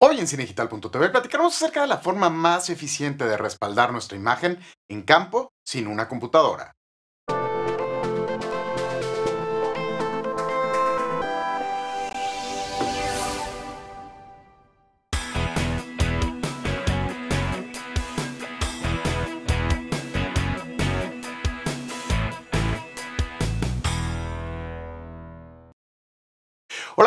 Hoy en Cinegital.tv platicaremos acerca de la forma más eficiente de respaldar nuestra imagen en campo sin una computadora.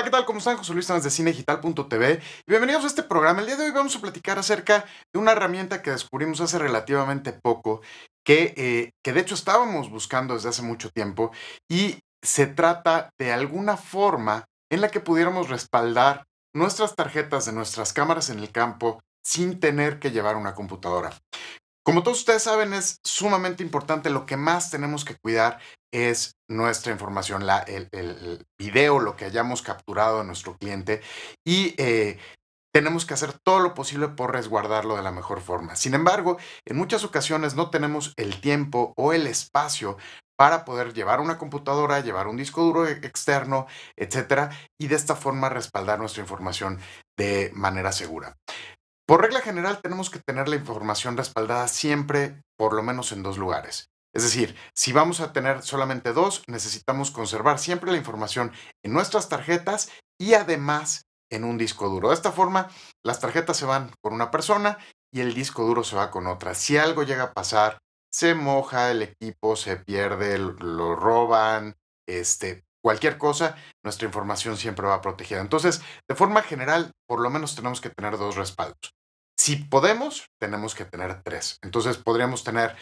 ¿qué tal? ¿Cómo están? José Luis Sanz de Cinegital.tv y bienvenidos a este programa. El día de hoy vamos a platicar acerca de una herramienta que descubrimos hace relativamente poco, que, eh, que de hecho estábamos buscando desde hace mucho tiempo y se trata de alguna forma en la que pudiéramos respaldar nuestras tarjetas de nuestras cámaras en el campo sin tener que llevar una computadora. Como todos ustedes saben, es sumamente importante, lo que más tenemos que cuidar es nuestra información, el, video, lo que hayamos capturado de nuestro cliente y eh, tenemos que hacer todo lo posible por resguardarlo de la mejor forma. Sin embargo, en muchas ocasiones no tenemos el tiempo o el espacio para poder llevar una computadora, llevar un disco duro e-, externo, etcétera, y de esta forma respaldar nuestra información de manera segura. Por regla general tenemos que tener la información respaldada siempre por lo menos en dos lugares. Es decir, si vamos a tener solamente dos, necesitamos conservar siempre la información en nuestras tarjetas y además en un disco duro. De esta forma, las tarjetas se van con una persona y el disco duro se va con otra. Si algo llega a pasar, se moja el equipo, se pierde, lo roban, este, cualquier cosa, nuestra información siempre va protegida. Entonces, de forma general, por lo menos tenemos que tener dos respaldos. Si podemos, tenemos que tener tres. Entonces podríamos tener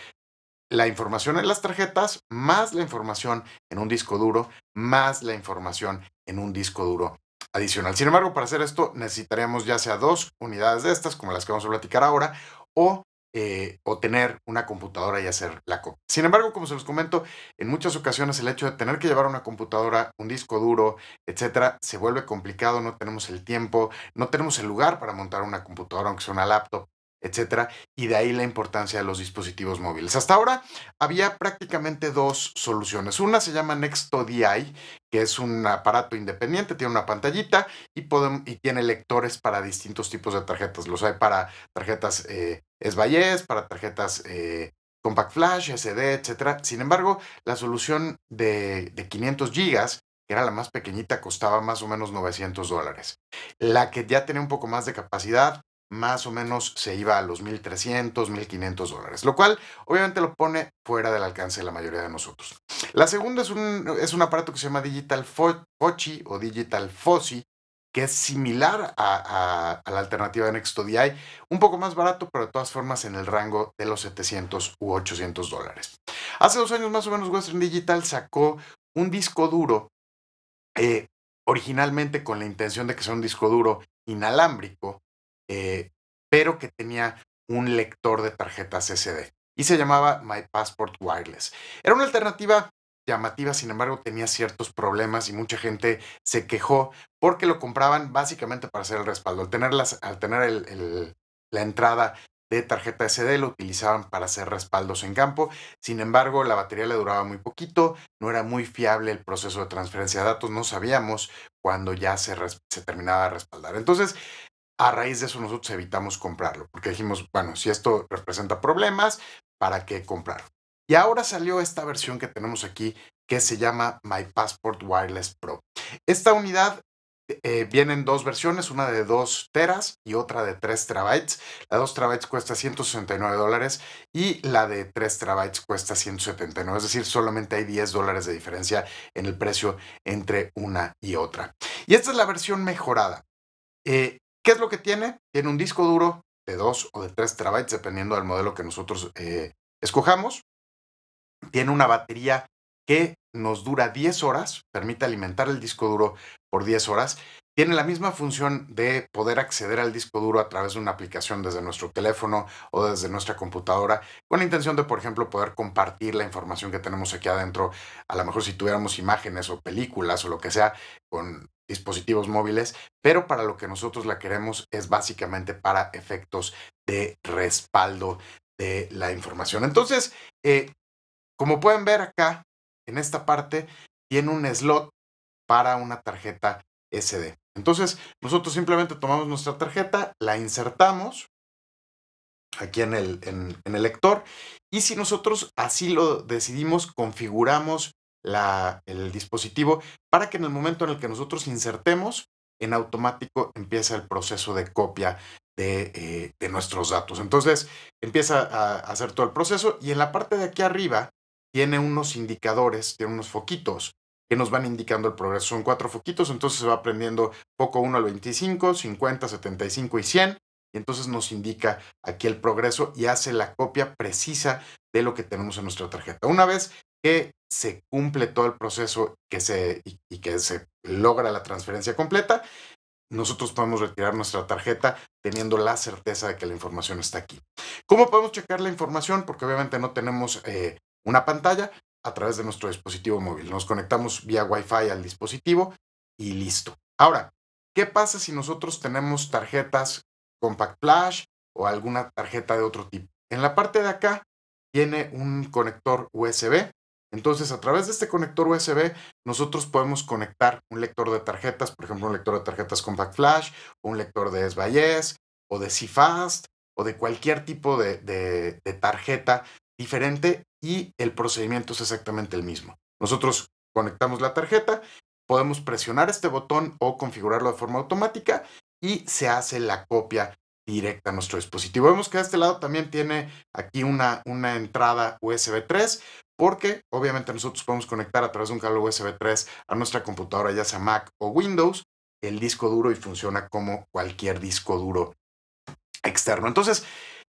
la información en las tarjetas, más la información en un disco duro, más la información en un disco duro adicional. Sin embargo, para hacer esto necesitaríamos ya sea dos unidades de estas, como las que vamos a platicar ahora, o eh, o tener una computadora y hacer la copia. Sin embargo, como se los comento, en muchas ocasiones el hecho de tener que llevar una computadora, un disco duro, etcétera, se vuelve complicado, no tenemos el tiempo, no tenemos el lugar para montar una computadora, aunque sea una laptop, etcétera, y de ahí la importancia de los dispositivos móviles. Hasta ahora había prácticamente dos soluciones. Una se llama NextODI, que es un aparato independiente, tiene una pantallita y, tiene lectores para distintos tipos de tarjetas. Los hay para tarjetas eh, es Bayes para tarjetas eh, Compact Flash, SD, etc. Sin embargo, la solución de, 500 GB, que era la más pequeñita, costaba más o menos 900 dólares. La que ya tenía un poco más de capacidad, más o menos se iba a los 1.300, 1.500 dólares, lo cual obviamente lo pone fuera del alcance de la mayoría de nosotros. La segunda es un, es un aparato que se llama Digital Fo o Digital Fossi, que es similar a, la alternativa de Nextodi, un poco más barato, pero de todas formas en el rango de los 700 u 800 dólares. Hace dos años más o menos Western Digital sacó un disco duro, eh, originalmente con la intención de que sea un disco duro inalámbrico, eh, pero que tenía un lector de tarjetas SD y se llamaba My Passport Wireless. Era una alternativa llamativa, sin embargo tenía ciertos problemas y mucha gente se quejó porque lo compraban básicamente para hacer el respaldo. Al tener, al tener la entrada de tarjeta SD lo utilizaban para hacer respaldos en campo. Sin embargo, la batería le duraba muy poquito, no era muy fiable el proceso de transferencia de datos, no sabíamos cuándo ya se, se terminaba de respaldar. Entonces, a raíz de eso nosotros evitamos comprarlo, porque dijimos, bueno, si esto representa problemas, ¿para qué comprarlo? Y ahora salió esta versión que tenemos aquí que se llama My Passport Wireless Pro. Esta unidad eh, viene en dos versiones, una de 2 teras y otra de 3 terabytes. La 2 terabytes cuesta 169 dólares y la de 3 terabytes cuesta 179, es decir, solamente hay 10 dólares de diferencia en el precio entre una y otra. Y esta es la versión mejorada. Eh, ¿Qué es lo que tiene? Tiene un disco duro de 2 o de 3 terabytes, dependiendo del modelo que nosotros eh, escojamos. Tiene una batería que nos dura 10 horas, permite alimentar el disco duro por 10 horas. Tiene la misma función de poder acceder al disco duro a través de una aplicación desde nuestro teléfono o desde nuestra computadora, con la intención de, por ejemplo, poder compartir la información que tenemos aquí adentro, a lo mejor si tuviéramos imágenes o películas o lo que sea, con dispositivos móviles, pero para lo que nosotros la queremos es básicamente para efectos de respaldo de la información. Entonces, eh, como pueden ver acá, en esta parte, tiene un slot para una tarjeta SD. Entonces, nosotros simplemente tomamos nuestra tarjeta, la insertamos aquí en el, lector y si nosotros así lo decidimos, configuramos el dispositivo para que en el momento en el que nosotros insertemos, en automático empieza el proceso de copia de, eh, de nuestros datos. Entonces empieza a hacer todo el proceso y en la parte de aquí arriba tiene unos indicadores, tiene unos foquitos que nos van indicando el progreso. Son cuatro foquitos, entonces se va aprendiendo poco 1 al 25, 50, 75 y 100. Y entonces nos indica aquí el progreso y hace la copia precisa de lo que tenemos en nuestra tarjeta. Una vez que se cumple todo el proceso que se, y, que se logra la transferencia completa, nosotros podemos retirar nuestra tarjeta teniendo la certeza de que la información está aquí. ¿Cómo podemos checar la información? Porque obviamente no tenemos eh, una pantalla a través de nuestro dispositivo móvil. Nos conectamos vía Wi-Fi al dispositivo y listo. Ahora, ¿qué pasa si nosotros tenemos tarjetas Compact Flash o alguna tarjeta de otro tipo? En la parte de acá tiene un conector USB. Entonces, a través de este conector USB, nosotros podemos conectar un lector de tarjetas, por ejemplo, un lector de tarjetas Compact Flash, un lector de SBIS, o de CFast, o de cualquier tipo de, de tarjeta diferente y el procedimiento es exactamente el mismo. Nosotros conectamos la tarjeta, podemos presionar este botón o configurarlo de forma automática y se hace la copia directa a nuestro dispositivo. Vemos que a este lado también tiene aquí una, una entrada USB 3 porque obviamente nosotros podemos conectar a través de un cable USB 3 a nuestra computadora, ya sea Mac o Windows, el disco duro y funciona como cualquier disco duro externo. Entonces,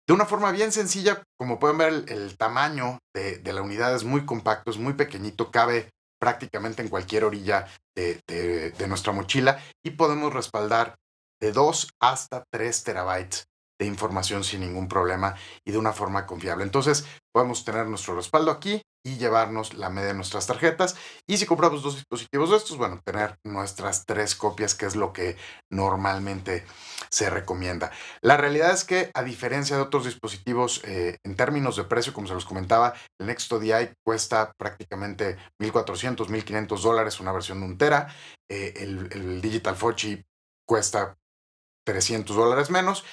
de una forma bien sencilla, como pueden ver, el, tamaño de, la unidad es muy compacto, es muy pequeñito, cabe prácticamente en cualquier orilla de, de nuestra mochila y podemos respaldar de 2 hasta 3 terabytes de información sin ningún problema y de una forma confiable. Entonces podemos tener nuestro respaldo aquí, y llevarnos la media de nuestras tarjetas. Y si compramos dos dispositivos de estos, bueno, tener nuestras tres copias, que es lo que normalmente se recomienda. La realidad es que, a diferencia de otros dispositivos, eh, en términos de precio, como se los comentaba, el Nexto DI cuesta prácticamente 1.400, 1.500 dólares una versión de un tera. Eh, el, Digital Fochi cuesta 300 dólares menos.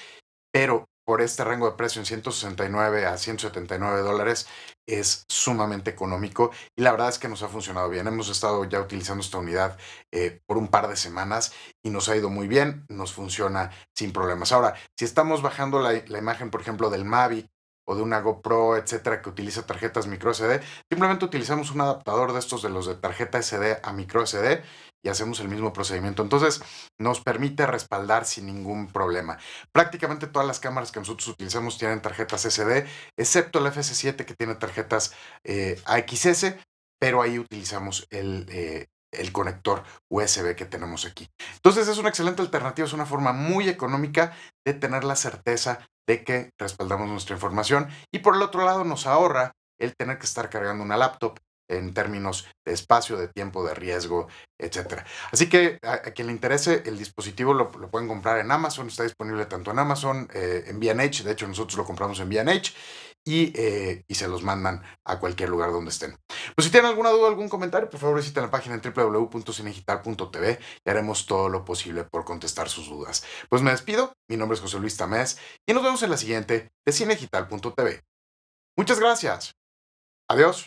Pero por este rango de precio en 169 a 179 dólares es sumamente económico y la verdad es que nos ha funcionado bien. Hemos estado ya utilizando esta unidad eh, por un par de semanas y nos ha ido muy bien, nos funciona sin problemas. Ahora, si estamos bajando la, la imagen, por ejemplo, del Mavic o de una GoPro, etcétera, que utiliza tarjetas micro SD, simplemente utilizamos un adaptador de estos de los de tarjeta SD a micro SD y hacemos el mismo procedimiento. Entonces nos permite respaldar sin ningún problema. Prácticamente todas las cámaras que nosotros utilizamos tienen tarjetas SD, excepto la FS7 que tiene tarjetas eh, AXS, pero ahí utilizamos el eh, conector USB que tenemos aquí. Entonces es una excelente alternativa, es una forma muy económica de tener la certeza de que respaldamos nuestra información y por el otro lado nos ahorra el tener que estar cargando una laptop, en términos de espacio, de tiempo, de riesgo, etc. Así que a, quien le interese, el dispositivo lo, pueden comprar en Amazon, está disponible tanto en Amazon, eh, en BH, de hecho nosotros lo compramos en BH. Eh, y, se los mandan a cualquier lugar donde estén. Pues si tienen alguna duda, algún comentario, por favor visiten la página en www.cinegital.tv y haremos todo lo posible por contestar sus dudas. Pues me despido, mi nombre es José Luis Tamés y nos vemos en la siguiente de cinegital.tv. Muchas gracias. Adiós.